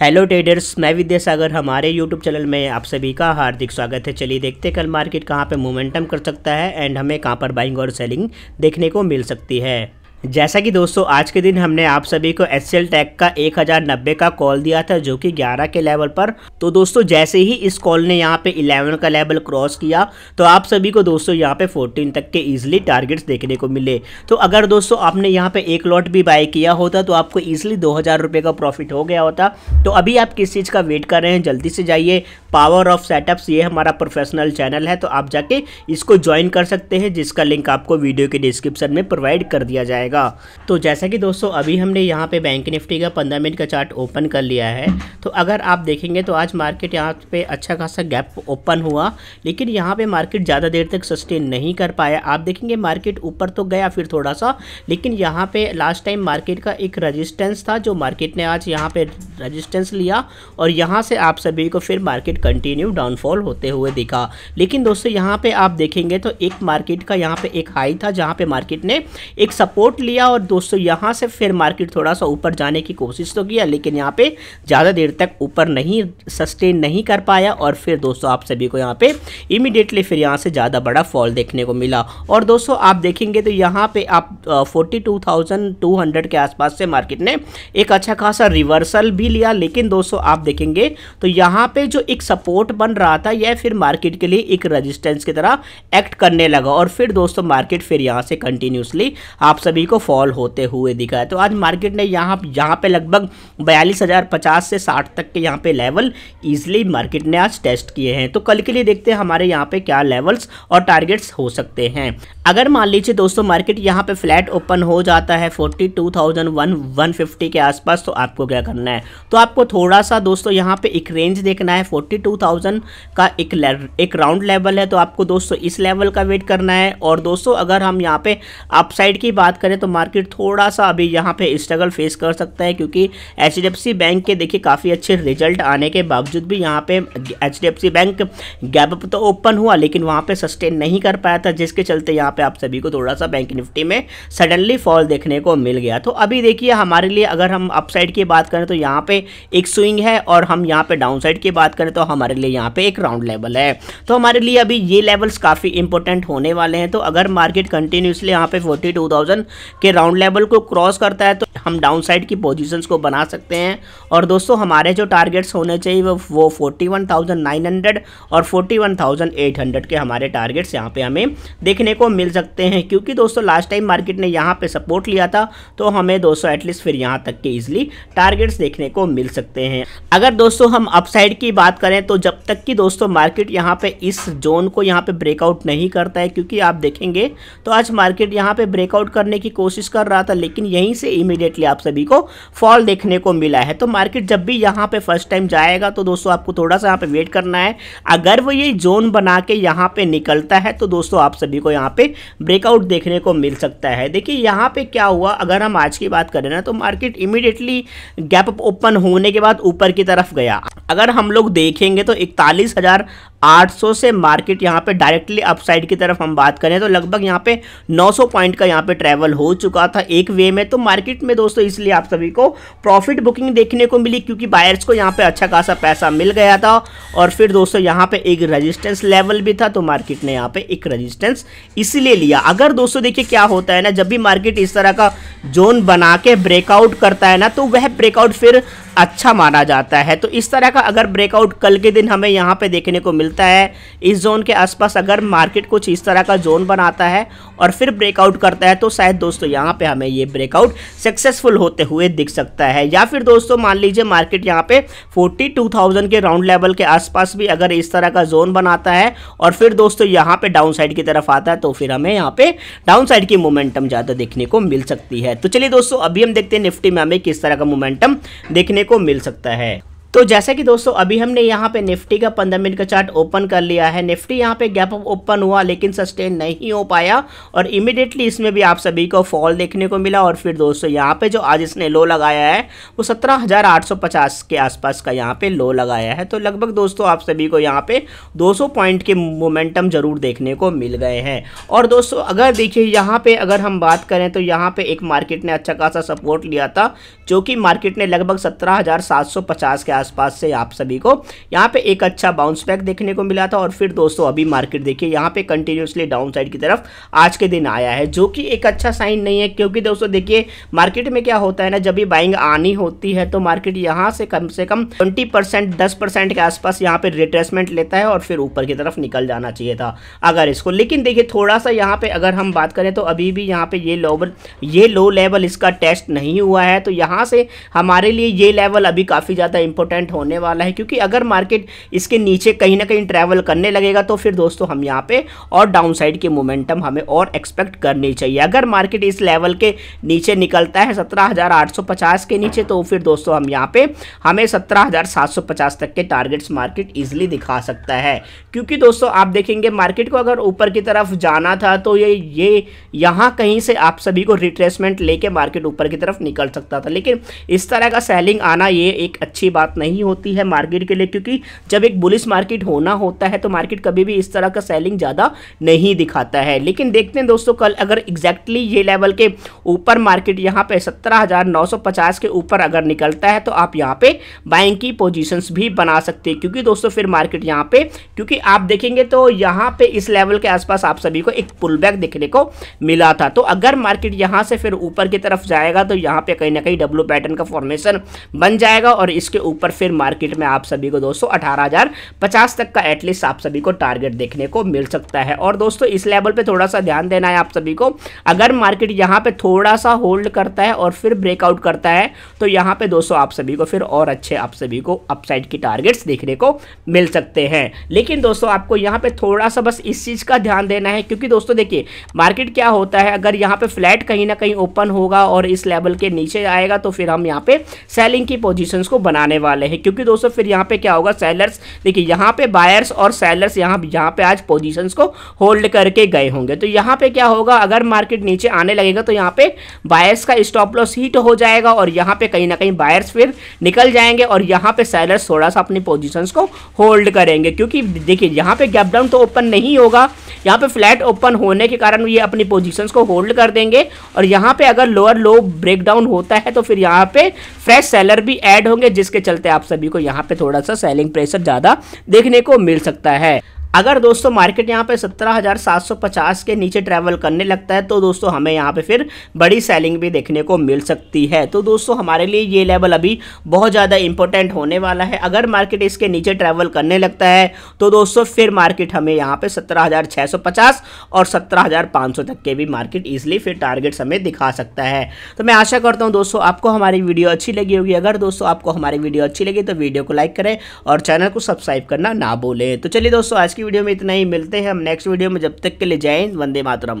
hello traders मैं विद्यासागर हमारे YouTube channel में आप सभी का हार्दिक स्वागत है चलिए देखते हैं कल मार्केट कहाँ पे मोमेंटम कर सकता है एंड हमें कहाँ पर बाइंग और सेलिंग देखने को मिल सकती है जैसा कि दोस्तों आज के दिन हमने आप सभी को एस टैग का 1090 का कॉल दिया था जो कि 11 के लेवल पर तो दोस्तों जैसे ही इस कॉल ने यहाँ पे 11 का लेवल क्रॉस किया तो आप सभी को दोस्तों यहाँ पे 14 तक के इजीली टारगेट्स देखने को मिले तो अगर दोस्तों आपने यहाँ पे एक लॉट भी बाय किया होता तो आपको ईजिली दो हज़ार का प्रॉफिट हो गया होता तो अभी आप किस चीज़ का वेट कर रहे हैं जल्दी से जाइए पावर ऑफ सेटअप्स ये हमारा प्रोफेशनल चैनल है तो आप जाके इसको ज्वाइन कर सकते हैं जिसका लिंक आपको वीडियो के डिस्क्रिप्शन में प्रोवाइड कर दिया जाएगा रहेगा तो जैसा कि दोस्तों अभी हमने यहाँ पे बैंक निफ्टी का पंद्रह मिनट का चार्ट ओपन कर लिया है तो अगर आप देखेंगे तो आज मार्केट यहाँ पे अच्छा खासा गैप ओपन हुआ लेकिन यहाँ पे मार्केट ज़्यादा देर तक सस्टेन नहीं कर पाया आप देखेंगे मार्केट ऊपर तो गया फिर थोड़ा सा लेकिन यहाँ पे लास्ट टाइम मार्केट का एक रजिस्टेंस था जो मार्केट ने आज यहाँ पे रजिस्टेंस लिया और यहाँ से आप सभी को फिर मार्केट कंटिन्यू डाउनफॉल होते हुए दिखा लेकिन दोस्तों यहाँ पे आप देखेंगे तो एक मार्केट का यहाँ पे एक हाई था जहाँ पर मार्केट ने एक सपोर्ट लिया और दोस्तों यहाँ से फिर मार्केट थोड़ा सा ऊपर जाने की कोशिश तो किया लेकिन यहाँ पे ज़्यादा देर तक ऊपर नहीं सस्टेन नहीं कर पाया और फिर दोस्तों आप सभी को यहाँ पे इमिडिएटली फिर यहाँ से ज़्यादा बड़ा फॉल देखने को मिला और दोस्तों आप देखेंगे तो यहाँ पर आप फोर्टी के आसपास से मार्केट ने एक अच्छा खासा रिवर्सल भी लिया लेकिन दोस्तों आप देखेंगे तो यहाँ पे जो एक सपोर्ट बन रहा था यह फिर मार्केट के लिए एक रजिस्टेंस की तरह एक्ट करने लगा और फिर दोस्तों मार्केट फिर यहाँ से कंटिन्यूसली आप सभी को को फॉल होते हुए दिखा है तो आज मार्केट ने यहाँ यहाँ पे लगभग बयालीस हज़ार पचास से साठ तक के यहाँ पे लेवल ईजिली मार्केट ने आज टेस्ट किए हैं तो कल के लिए देखते हैं हमारे यहाँ पे क्या लेवल्स और टारगेट्स हो सकते हैं अगर मान लीजिए दोस्तों मार्केट यहाँ पे फ्लैट ओपन हो जाता है forty two thousand one one fifty के आसपास तो आपको क्या करना है तो आपको थोड़ा सा दोस्तों यहाँ पे एक रेंज देखना है फोर्टी टू थाउजेंड का एक एक राउंड लेवल है तो आपको दोस्तों इस लेवल का वेट करना है और दोस्तों अगर हम यहाँ पे अपसाइड की बात करें करें तो मार्केट थोड़ा सा अभी यहाँ पे स्ट्रगल फेस कर सकता है क्योंकि एच बैंक के देखिए काफ़ी अच्छे रिजल्ट आने के बावजूद भी यहाँ पे एच बैंक गैप तो ओपन हुआ लेकिन वहाँ पे सस्टेन नहीं कर पाया था जिसके चलते यहाँ पर आप सभी को थोड़ा सा बैंक निफ्टी में सडनली फॉल देखने को मिल गया तो अभी देखिए हमारे लिए अगर हम अपसाइड की बात करें तो यहाँ पर एक स्विंग है और हम यहाँ पर डाउन की बात करें तो हमारे लिए यहाँ पर एक राउंड लेवल है तो हमारे लिए अभी ये लेवल्स काफ़ी इंपॉर्टेंट होने वाले हैं तो अगर मार्केट कंटिन्यूसली यहाँ पे फोर्टी टू थाउजेंड के राउंड लेवल को क्रॉस करता है तो हम डाउन साइड की पोजीशंस को बना सकते हैं और दोस्तों हमारे जो टारगेट्स होने चाहिए वो वो 41,900 और 41,800 के हमारे टारगेट्स यहाँ पे हमें देखने को मिल सकते हैं क्योंकि दोस्तों लास्ट टाइम मार्केट ने यहाँ पे सपोर्ट लिया था तो हमें दोस्तों एटलीस्ट फिर यहाँ तक के ईजिली टारगेट्स देखने को मिल सकते हैं अगर दोस्तों हम अपसाइड की बात करें तो जब तक कि दोस्तों मार्केट यहाँ पे इस जोन को यहाँ पे ब्रेकआउट नहीं करता है क्योंकि आप देखेंगे तो आज मार्केट यहाँ पे ब्रेकआउट करने की की कोशिश कर रहा था लेकिन यहीं से इमीडिएटली आप सभी को फॉल देखने को मिला है तो मार्केट जब भी यहाँ पे फर्स्ट टाइम जाएगा तो दोस्तों आपको थोड़ा सा यहाँ पे वेट करना है अगर वो ये जोन बना के यहाँ पे निकलता है तो दोस्तों आप सभी को यहाँ पे ब्रेकआउट देखने को मिल सकता है देखिए यहाँ पे क्या हुआ अगर हम आज की बात करें ना तो मार्केट इमिडिएटली गैप ओपन होने के बाद ऊपर की तरफ गया अगर हम लोग देखेंगे तो इकतालीस हज़ार 800 से मार्केट यहाँ पे डायरेक्टली अपसाइड की तरफ हम बात करें तो लगभग यहाँ पे 900 पॉइंट का यहाँ पे ट्रैवल हो चुका था एक वे में तो मार्केट में दोस्तों इसलिए आप सभी को प्रॉफिट बुकिंग देखने को मिली क्योंकि बायर्स को यहाँ पे अच्छा खासा पैसा मिल गया था और फिर दोस्तों यहाँ पे एक रजिस्टेंस लेवल भी था तो मार्केट ने यहाँ पे एक रजिस्टेंस इसलिए लिया अगर दोस्तों देखिए क्या होता है ना जब भी मार्केट इस तरह का जोन बना के ब्रेकआउट करता है ना तो वह ब्रेकआउट फिर अच्छा माना जाता है तो इस तरह का अगर ब्रेकआउट कल के दिन हमें यहाँ पे देखने को मिलता है इस जोन के आसपास अगर मार्केट कुछ इस तरह का जोन बनाता है और फिर ब्रेकआउट करता है तो शायद दोस्तों यहाँ पे हमें ये ब्रेकआउट सक्सेसफुल होते हुए दिख सकता है या फिर दोस्तों मान लीजिए मार्केट यहाँ पे फोर्टी के राउंड लेवल के आसपास भी अगर इस तरह का जोन बनाता है और फिर दोस्तों यहाँ पे डाउन साइड की तरफ आता है तो फिर हमें यहाँ पे डाउन साइड की मोमेंटम ज़्यादा देखने को मिल सकती है तो चलिए दोस्तों अभी हम देखते हैं निफ्टी में हमें किस तरह का मोमेंटम देखने को मिल सकता है तो जैसा कि दोस्तों अभी हमने यहाँ पे निफ्टी का पंद्रह मिनट का चार्ट ओपन कर लिया है निफ्टी यहाँ पे गैप अप ओपन हुआ लेकिन सस्टेन नहीं हो पाया और इमिडिएटली इसमें भी आप सभी को फॉल देखने को मिला और फिर दोस्तों यहाँ पे जो आज इसने लो लगाया है वो सत्रह के आसपास का यहाँ पे लो लगाया है तो लगभग दोस्तों आप सभी को यहाँ पे दो पॉइंट के मोमेंटम जरूर देखने को मिल गए हैं और दोस्तों अगर देखिए यहाँ पे अगर हम बात करें तो यहाँ पे एक मार्केट ने अच्छा खासा सपोर्ट लिया था जो कि मार्केट ने लगभग सत्रह के आस आसपास से आप सभी को यहाँ पे एक अच्छा बाउंस बैक देखने को मिला था और फिर दोस्तों अभी मार्केट देखिए यहाँ पे कंटिन्यूसली डाउन साइड की तरफ आज के दिन आया है जो कि एक अच्छा साइन नहीं है क्योंकि दोस्तों देखिए मार्केट में क्या होता है ना जब भी बाइंग आनी होती है तो मार्केट यहाँ से कम से कम ट्वेंटी परसेंट दस परसेंट के आसपास यहाँ पे रिट्रेसमेंट लेता है और फिर ऊपर की तरफ निकल जाना चाहिए था अगर इसको लेकिन देखिए थोड़ा सा यहाँ पे अगर हम बात करें तो अभी भी यहाँ पे ये लोवर ये लो लेवल इसका टेस्ट नहीं हुआ है तो यहाँ से हमारे लिए ये लेवल अभी काफ़ी ज़्यादा इंपॉर्टेंट इंपॉर्टेंट होने वाला है क्योंकि अगर मार्केट इसके नीचे कहीं ना कहीं ट्रैवल करने लगेगा तो फिर दोस्तों हम यहाँ पे और डाउन साइड के मोमेंटम हमें और एक्सपेक्ट करनी चाहिए अगर मार्केट इस लेवल के नीचे निकलता है सत्रह के नीचे तो फिर दोस्तों हम यहाँ पे हमें सत्रह तक के टारगेट्स मार्केट ईजिली दिखा सकता है क्योंकि दोस्तों आप देखेंगे मार्केट को अगर ऊपर की तरफ जाना था तो ये ये यहाँ कहीं से आप सभी को रिट्रेसमेंट लेके मार्केट ऊपर की तरफ निकल सकता था लेकिन इस तरह का सेलिंग आना ये एक अच्छी बात नहीं नहीं होती है मार्केट के लिए क्योंकि जब एक बुलिस मार्केट होना होता है तो मार्केट कभी भी इस तरह का सेलिंग ज़्यादा नहीं दिखाता है लेकिन देखते हैं दोस्तों कल अगर एग्जैक्टली ये लेवल के ऊपर मार्केट यहाँ पर सत्रह के ऊपर अगर निकलता है तो आप यहाँ पर बाइंग की पोजीशंस भी बना सकते हैं क्योंकि दोस्तों फिर मार्केट यहाँ पर क्योंकि आप देखेंगे तो यहाँ पर इस लेवल के आसपास आप सभी को एक पुल बैक देखने को मिला था तो अगर मार्केट यहाँ से फिर ऊपर की तरफ जाएगा तो यहाँ पे कहीं ना कहीं डब्ल्यू पैटर्न का फॉर्मेशन बन जाएगा और इसके ऊपर पर फिर मार्केट में आप सभी को दोस्तों अठारह तक का एटलीस्ट आप सभी को टारगेट देखने को मिल सकता है और दोस्तों इस लेवल पर थोड़ा सा ध्यान देना है आप सभी को अगर मार्केट यहाँ पर थोड़ा सा होल्ड करता है और फिर ब्रेकआउट करता है तो यहाँ पर दोस्तों आप सभी को फिर और अच्छे आप सभी को अपसाइड की टारगेट्स देखने को मिल सकते हैं लेकिन दोस्तों आपको यहाँ पे थोड़ा सा बस इस चीज़ का ध्यान देना है क्योंकि दोस्तों देखिए मार्केट क्या होता है अगर यहाँ पे फ्लैट कहीं ना कहीं ओपन होगा और इस लेवल के नीचे आएगा तो फिर हम यहाँ पे सेलिंग की पोजीशंस को बनाने वाले वाले हैं क्योंकि दोस्तों फिर यहाँ पे क्या होगा सेलर्स देखिए यहाँ पे बायर्स और सेलर्स यहाँ यहाँ पे आज पोजीशंस को होल्ड करके गए होंगे तो यहाँ पे क्या होगा अगर मार्केट नीचे आने लगेगा तो यहाँ पे बायर्स का स्टॉप लॉस हीट हो जाएगा और यहाँ पे कहीं ना कहीं बायर्स फिर निकल जाएंगे और यहाँ पे सेलर्स थोड़ा सा अपनी पोजिशंस को होल्ड करेंगे क्योंकि देखिए यहाँ पे गैप डाउन तो ओपन नहीं होगा यहाँ पे फ्लैट ओपन होने के कारण ये अपनी पोजीशंस को होल्ड कर देंगे और यहाँ पे अगर लोअर लो ब्रेकडाउन होता है तो फिर यहाँ पे फ्रेश सेलर भी ऐड होंगे जिसके चलते सकते हैं आप सभी को यहाँ पे थोड़ा सा सेलिंग प्रेशर ज़्यादा देखने को मिल सकता है अगर दोस्तों मार्केट यहाँ पे 17,750 के नीचे ट्रैवल करने लगता है तो दोस्तों हमें यहाँ पे फिर बड़ी सेलिंग भी देखने को मिल सकती है तो दोस्तों हमारे लिए ये लेवल अभी बहुत ज़्यादा इंपॉर्टेंट होने वाला है अगर मार्केट इसके नीचे ट्रैवल करने लगता है तो दोस्तों फिर मार्केट हमें यहाँ पे 17,650 और सत्रह तक के भी मार्केट ईजिली फिर टारगेट्स हमें दिखा सकता है तो मैं आशा करता हूँ दोस्तों आपको हमारी वीडियो अच्छी लगी होगी अगर दोस्तों आपको हमारी वीडियो अच्छी लगी तो वीडियो को लाइक करें और चैनल को सब्सक्राइब करना ना भूलें तो चलिए दोस्तों आज की की वीडियो में इतना ही मिलते हैं हम नेक्स्ट वीडियो में जब तक के लिए जय हिंद वंदे मातरम